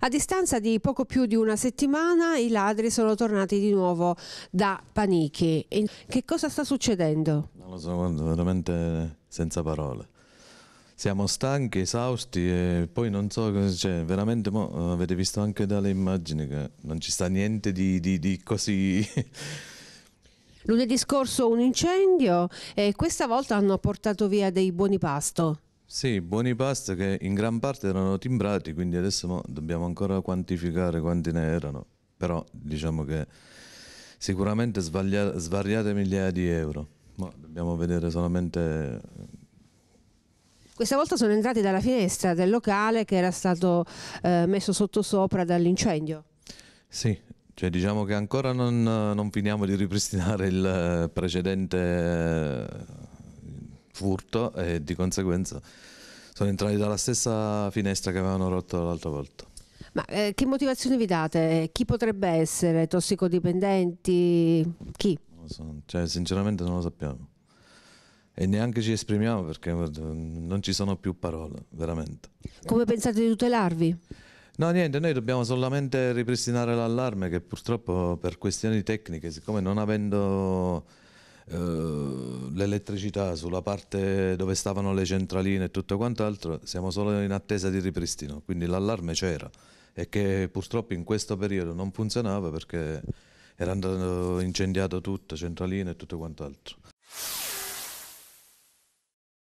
A distanza di poco più di una settimana i ladri sono tornati di nuovo da Panichi. E che cosa sta succedendo? Non lo so, veramente senza parole. Siamo stanchi, esausti e poi non so, cioè, veramente mo, avete visto anche dalle immagini che non ci sta niente di, di, di così... Lunedì scorso un incendio e questa volta hanno portato via dei buoni pasto. Sì, buoni past che in gran parte erano timbrati, quindi adesso dobbiamo ancora quantificare quanti ne erano, però diciamo che sicuramente svaglia- svariate migliaia di euro, ma dobbiamo vedere solamente... Eh, Questa volta sono entrati dalla finestra del locale che era stato eh, messo sottosopra dall'incendio. Sì, cioè diciamo che ancora non, non finiamo di ripristinare il eh, precedente furto e di conseguenza sono entrati dalla stessa finestra che avevano rotto l'altra volta. Ma eh, che motivazioni vi date? Chi potrebbe essere? Tossicodipendenti? Chi? cioè, sinceramente non lo sappiamo. E neanche ci esprimiamo perché non ci sono più parole, veramente. Come pensate di tutelarvi? No, niente, noi dobbiamo solamente ripristinare l'allarme che purtroppo per questioni tecniche, siccome non avendo l'elettricità, sulla parte dove stavano le centraline e tutto quant'altro, siamo solo in attesa di ripristino, quindi l'allarme c'era e che purtroppo in questo periodo non funzionava perché era andato incendiato tutto, centraline e tutto quant'altro.